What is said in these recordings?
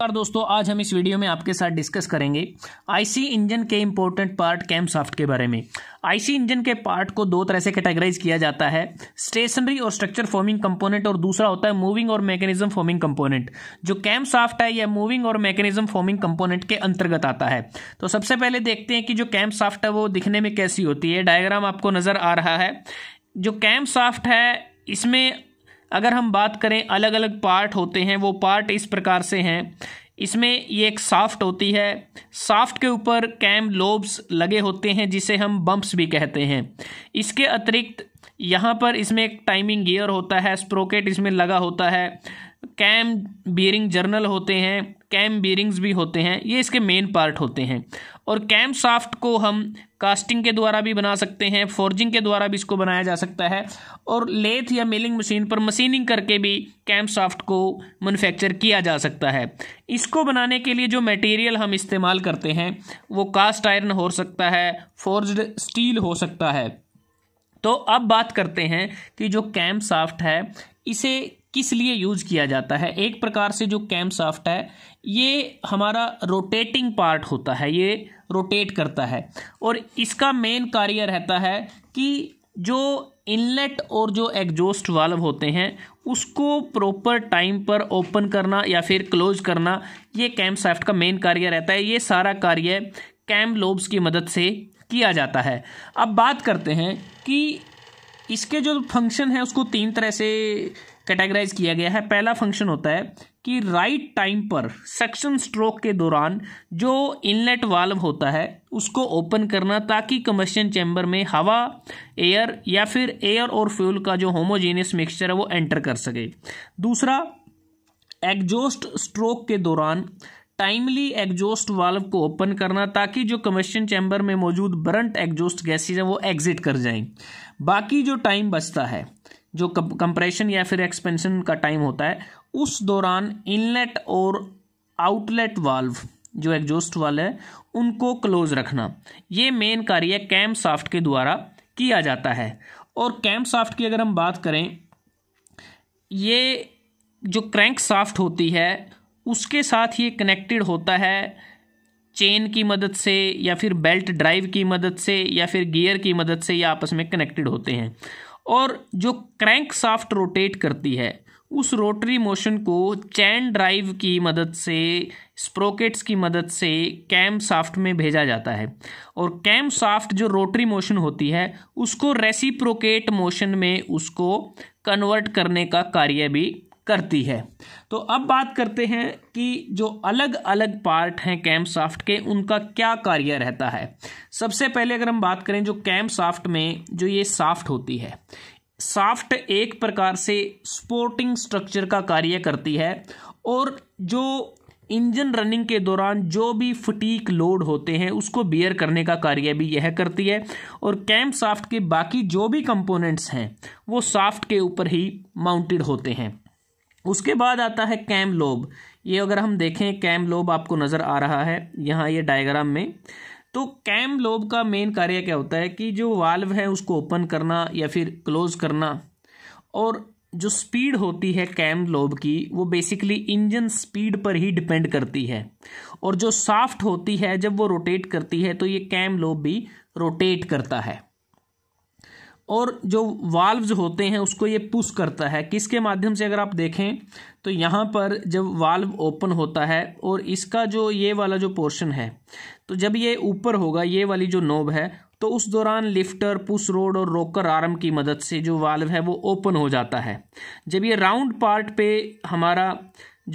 नमस्कार दोस्तों आज हम इस वीडियो में आपके साथ डिस्कस करेंगे आईसी इंजन के इंपॉर्टेंट पार्ट कैम सॉफ्ट के बारे में आईसी इंजन के पार्ट को दो तरह से कैटेगराइज किया जाता है स्टेशनरी और स्ट्रक्चर फॉर्मिंग कंपोनेंट और दूसरा होता है मूविंग और मैकेनिज्म फॉर्मिंग कंपोनेंट जो कैम सॉफ्ट है यह मूविंग और मैकेनिज्म फॉर्मिंग कंपोनेंट के अंतर्गत आता है तो सबसे पहले देखते हैं कि जो कैम सॉफ्ट है वो दिखने में कैसी होती है डायग्राम आपको नजर आ रहा है जो कैम सॉफ्ट है इसमें अगर हम बात करें अलग अलग पार्ट होते हैं वो पार्ट इस प्रकार से हैं इसमें ये एक साफ्ट होती है साफ्ट के ऊपर कैम लोब्स लगे होते हैं जिसे हम बम्प्स भी कहते हैं इसके अतिरिक्त यहाँ पर इसमें एक टाइमिंग गियर होता है स्प्रोकेट इसमें लगा होता है कैम बियरिंग जर्नल होते हैं कैम बियरिंग्स भी होते हैं ये इसके मेन पार्ट होते हैं और कैम साफ्ट को हम कास्टिंग के द्वारा भी बना सकते हैं फोर्जिंग के द्वारा भी इसको बनाया जा सकता है और लेथ या मिलिंग मशीन पर मशीनिंग करके भी कैम्प सॉफ्ट को मैन्युफैक्चर किया जा सकता है इसको बनाने के लिए जो मटेरियल हम इस्तेमाल करते हैं वो कास्ट आयरन हो सकता है फोर्ज्ड स्टील हो सकता है तो अब बात करते हैं कि जो कैम्प सॉफ्ट है इसे किस लिए यूज किया जाता है एक प्रकार से जो कैम साफ्ट है ये हमारा रोटेटिंग पार्ट होता है ये रोटेट करता है और इसका मेन कार्य रहता है कि जो इनलेट और जो एग्जॉस्ट वाल्व होते हैं उसको प्रॉपर टाइम पर ओपन करना या फिर क्लोज करना ये कैम साफ्ट का मेन कार्य रहता है ये सारा कार्य कैम लोब्स की मदद से किया जाता है अब बात करते हैं कि इसके जो फंक्शन है उसको तीन तरह से कैटेगराइज किया गया है पहला फंक्शन होता है कि राइट टाइम पर सक्शन स्ट्रोक के दौरान जो इनलेट वाल्व होता है उसको ओपन करना ताकि कमर्शियन चैम्बर में हवा एयर या फिर एयर और फ्यूल का जो होमोजेनियस मिक्सचर है वो एंटर कर सके दूसरा एग्जोस्ट स्ट्रोक के दौरान टाइमली एग्जोस्ट वाल्व को ओपन करना ताकि जो कमर्शियन चैम्बर में मौजूद ब्रंट एग्जोस्ट गैसेज हैं वो एग्जिट कर जाएं बाकी जो टाइम बचता है जो कंप्रेशन या फिर एक्सपेंशन का टाइम होता है उस दौरान इनलेट और आउटलेट वाल्व जो एग्जोस्ट वाल है उनको क्लोज रखना ये मेन कार्य कैम साफ्ट के द्वारा किया जाता है और कैम साफ्ट की अगर हम बात करें ये जो क्रैंक साफ्ट होती है उसके साथ ये कनेक्टेड होता है चेन की मदद से या फिर बेल्ट ड्राइव की मदद से या फिर गियर की मदद से ये आपस में कनेक्टेड होते हैं और जो क्रैंक साफ्ट रोटेट करती है उस रोटरी मोशन को चैन ड्राइव की मदद से स्प्रोकेट्स की मदद से कैम साफ्ट में भेजा जाता है और कैम साफ्ट जो रोटरी मोशन होती है उसको रेसिप्रोकेट मोशन में उसको कन्वर्ट करने का कार्य भी करती है तो अब बात करते हैं कि जो अलग अलग पार्ट हैं कैम साफ्ट के उनका क्या कार्य रहता है सबसे पहले अगर हम बात करें जो कैम साफ्ट में जो ये साफ्ट होती है साफ्ट एक प्रकार से स्पोर्टिंग स्ट्रक्चर का कार्य करती है और जो इंजन रनिंग के दौरान जो भी फटीक लोड होते हैं उसको बियर करने का कार्य भी यह करती है और कैम साफ्ट के बाकी जो भी कंपोनेंट्स हैं वो साफ्ट के ऊपर ही माउंटेड होते हैं उसके बाद आता है कैम लोब ये अगर हम देखें कैम लोब आपको नज़र आ रहा है यहाँ ये डायग्राम में तो कैम लोब का मेन कार्य क्या होता है कि जो वाल्व है उसको ओपन करना या फिर क्लोज करना और जो स्पीड होती है कैम लोब की वो बेसिकली इंजन स्पीड पर ही डिपेंड करती है और जो साफ्ट होती है जब वो रोटेट करती है तो ये कैम लोब भी रोटेट करता है और जो वाल्व्स होते हैं उसको ये पुश करता है किसके माध्यम से अगर आप देखें तो यहाँ पर जब वाल्व ओपन होता है और इसका जो ये वाला जो पोर्शन है तो जब ये ऊपर होगा ये वाली जो नोब है तो उस दौरान लिफ्टर पुश रोड और रोकर आर्म की मदद से जो वाल्व है वो ओपन हो जाता है जब ये राउंड पार्ट पे हमारा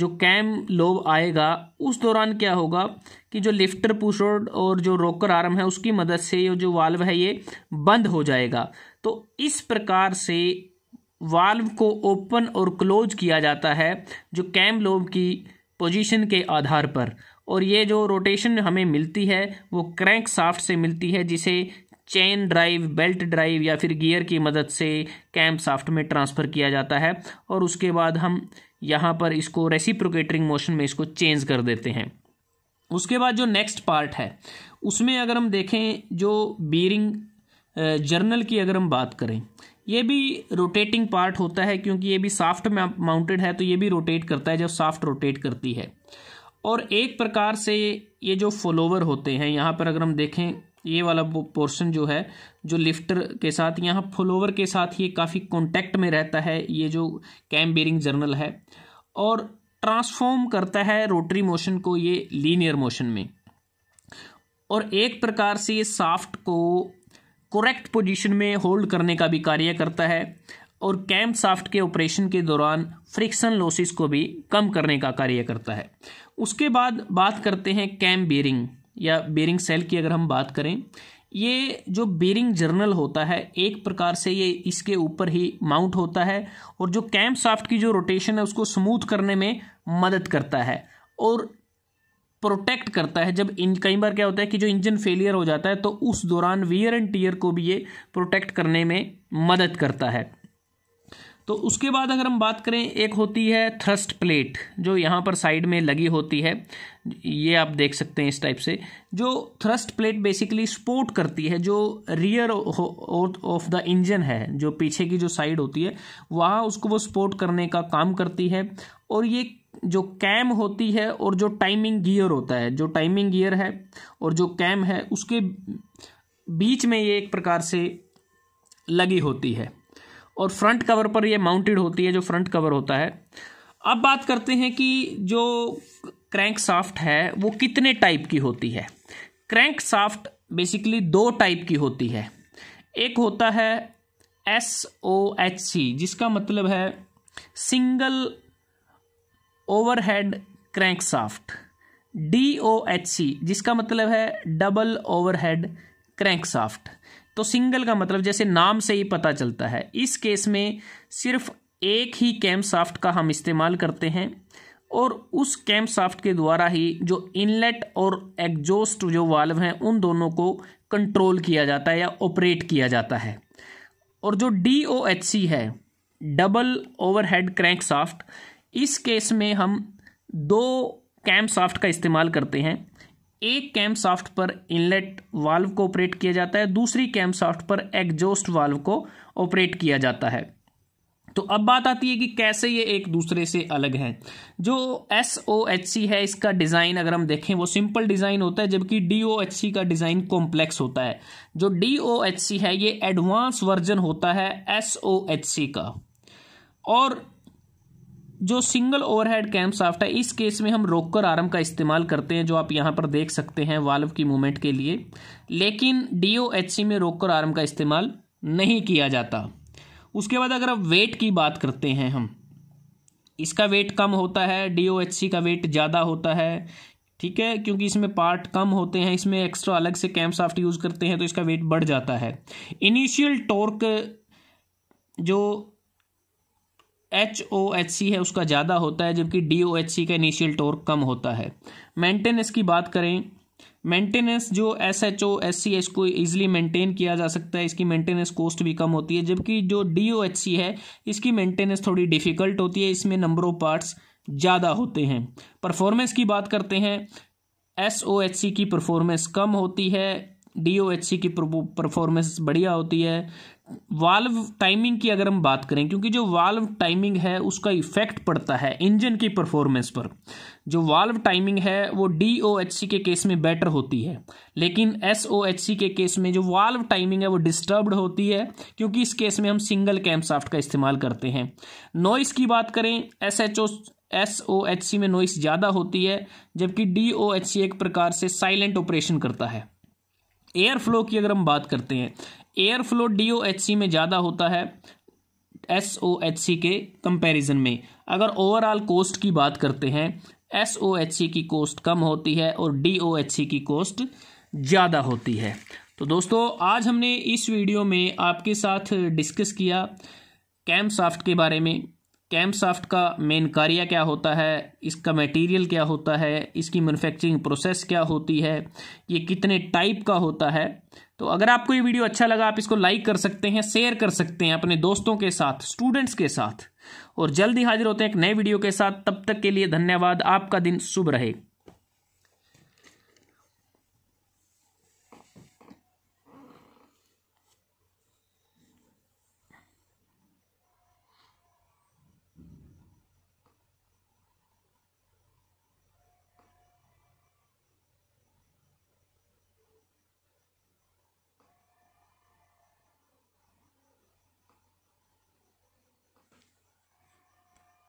जो कैम लोब आएगा उस दौरान क्या होगा कि जो लिफ्टर पुश रोड और जो रोकर आर्म है उसकी मदद से ये जो वाल्व है ये बंद हो जाएगा तो इस प्रकार से वाल्व को ओपन और क्लोज किया जाता है जो कैम लोब की पोजीशन के आधार पर और ये जो रोटेशन हमें मिलती है वो क्रैंक साफ्ट से मिलती है जिसे चेन ड्राइव बेल्ट ड्राइव या फिर गियर की मदद से कैम साफ्ट में ट्रांसफ़र किया जाता है और उसके बाद हम यहाँ पर इसको रेसिप्रोकेटरिंग मोशन में इसको चेंज कर देते हैं उसके बाद जो नेक्स्ट पार्ट है उसमें अगर हम देखें जो बीरिंग जर्नल की अगर हम बात करें ये भी रोटेटिंग पार्ट होता है क्योंकि ये भी साफ्ट माउंटेड है तो ये भी रोटेट करता है जब साफ्ट रोटेट करती है और एक प्रकार से ये जो फॉलोवर होते हैं यहाँ पर अगर हम देखें ये वाला पोर्शन जो है जो लिफ्टर के साथ यहाँ फॉलोवर के साथ ये काफ़ी कॉन्टैक्ट में रहता है ये जो कैम बेरिंग जर्नल है और ट्रांसफॉर्म करता है रोटरी मोशन को ये लीनियर मोशन में और एक प्रकार से ये साफ्ट को करेक्ट पोजीशन में होल्ड करने का भी कार्य करता है और कैम्प साफ्ट के ऑपरेशन के दौरान फ्रिक्शन लॉसेस को भी कम करने का कार्य करता है उसके बाद बात करते हैं कैम बेरिंग या बेरिंग सेल की अगर हम बात करें ये जो बेरिंग जर्नल होता है एक प्रकार से ये इसके ऊपर ही माउंट होता है और जो कैम्प साफ्ट की जो रोटेशन है उसको स्मूथ करने में मदद करता है और प्रोटेक्ट करता है जब इन कई बार क्या होता है कि जो इंजन फेलियर हो जाता है तो उस दौरान वियर एंड टीयर को भी ये प्रोटेक्ट करने में मदद करता है तो उसके बाद अगर हम बात करें एक होती है थ्रस्ट प्लेट जो यहाँ पर साइड में लगी होती है ये आप देख सकते हैं इस टाइप से जो थ्रस्ट प्लेट बेसिकली सपोर्ट करती है जो रियर ऑफ द इंजन है जो पीछे की जो साइड होती है वहाँ उसको वो सपोर्ट करने का काम करती है और ये जो कैम होती है और जो टाइमिंग गियर होता है जो टाइमिंग गियर है और जो कैम है उसके बीच में ये एक प्रकार से लगी होती है और फ्रंट कवर पर ये माउंटेड होती है जो फ्रंट कवर होता है अब बात करते हैं कि जो क्रैंक साफ्ट है वो कितने टाइप की होती है क्रैंक साफ्ट बेसिकली दो टाइप की होती है एक होता है एस ओ एच सी जिसका मतलब है single overhead crank shaft D O H C जिसका मतलब है डबल ओवरहेड क्रैंक साफ्ट तो सिंगल का मतलब जैसे नाम से ही पता चलता है इस केस में सिर्फ एक ही कैम साफ्ट का हम इस्तेमाल करते हैं और उस कैम साफ्ट के द्वारा ही जो इनलेट और एग्जोस्ट जो वाल्व हैं उन दोनों को कंट्रोल किया जाता है या ऑपरेट किया जाता है और जो डी ओ एच सी है डबल ओवरहेड क्रैंक साफ्ट इस केस में हम दो कैम साफ्ट का इस्तेमाल करते हैं एक कैम सॉफ्ट पर इनलेट वाल्व को ऑपरेट किया जाता है दूसरी कैम सॉफ्ट पर एग्जोस्ट वाल्व को ऑपरेट किया जाता है तो अब बात आती है कि कैसे ये एक दूसरे से अलग हैं जो एस ओ एच सी है इसका डिज़ाइन अगर हम देखें वो सिंपल डिज़ाइन होता है जबकि डी ओ एच सी का डिज़ाइन कॉम्प्लेक्स होता है जो डी ओ एच सी है ये एडवांस वर्जन होता है एस ओ एच सी का और जो सिंगल ओवरहेड कैम साफ्ट है इस केस में हम रोकर आर्म का इस्तेमाल करते हैं जो आप यहाँ पर देख सकते हैं वाल्व की मूवमेंट के लिए लेकिन डी में रोकर आर्म का इस्तेमाल नहीं किया जाता उसके बाद अगर आप वेट की बात करते हैं हम इसका वेट कम होता है डी का वेट ज़्यादा होता है ठीक है क्योंकि इसमें पार्ट कम होते हैं इसमें एक्स्ट्रा अलग से कैम्प साफ्ट यूज़ करते हैं तो इसका वेट बढ़ जाता है इनिशियल टॉर्क जो एच ओ एच सी है उसका ज़्यादा होता है जबकि डी ओ एच सी का इनिशियल टोर कम होता है मेंटेनेंस की बात करें मेंटेनेंस जो S H O S C है इसको ईजिली मेंटेन किया जा सकता है इसकी मेंटेनेंस कॉस्ट भी कम होती है जबकि जो डी ओ एच सी है इसकी मेंटेनेंस थोड़ी डिफ़िकल्ट होती है इसमें नंबर ऑफ पार्ट्स ज़्यादा होते हैं परफॉर्मेंस की बात करते हैं एस ओ एच सी की परफॉर्मेंस कम होती है डीओएचसी की परफॉर्मेंस बढ़िया होती है वाल्व टाइमिंग की अगर हम बात करें क्योंकि जो वाल्व टाइमिंग है उसका इफेक्ट पड़ता है इंजन की परफॉर्मेंस पर जो वाल्व टाइमिंग है वो डीओएचसी के केस में बेटर होती है लेकिन एसओएचसी के केस में जो वाल्व टाइमिंग है वो डिस्टर्ब्ड होती है क्योंकि इस केस में हम सिंगल कैम्पसाफ्ट का इस्तेमाल करते हैं नॉइस की बात करें ओ एस ओ एच सी में नॉइस ज़्यादा होती है जबकि डी ओ एच सी एक प्रकार से साइलेंट ऑपरेशन करता है एयर फ्लो की अगर हम बात करते हैं एयर फ्लो डी में ज़्यादा होता है एस ओ एच सी के कंपेरिजन में अगर ओवरऑल कोस्ट की बात करते हैं एस ओ एच सी की कोस्ट कम होती है और डी ओ एच सी की कोस्ट ज़्यादा होती है तो दोस्तों आज हमने इस वीडियो में आपके साथ डिस्कस किया कैम्प साफ्ट के बारे में कैम्पसाफ्ट का मेन कार्य क्या होता है इसका मटेरियल क्या होता है इसकी मैन्युफैक्चरिंग प्रोसेस क्या होती है ये कितने टाइप का होता है तो अगर आपको ये वीडियो अच्छा लगा आप इसको लाइक कर सकते हैं शेयर कर सकते हैं अपने दोस्तों के साथ स्टूडेंट्स के साथ और जल्दी हाजिर होते हैं एक नए वीडियो के साथ तब तक के लिए धन्यवाद आपका दिन शुभ रहे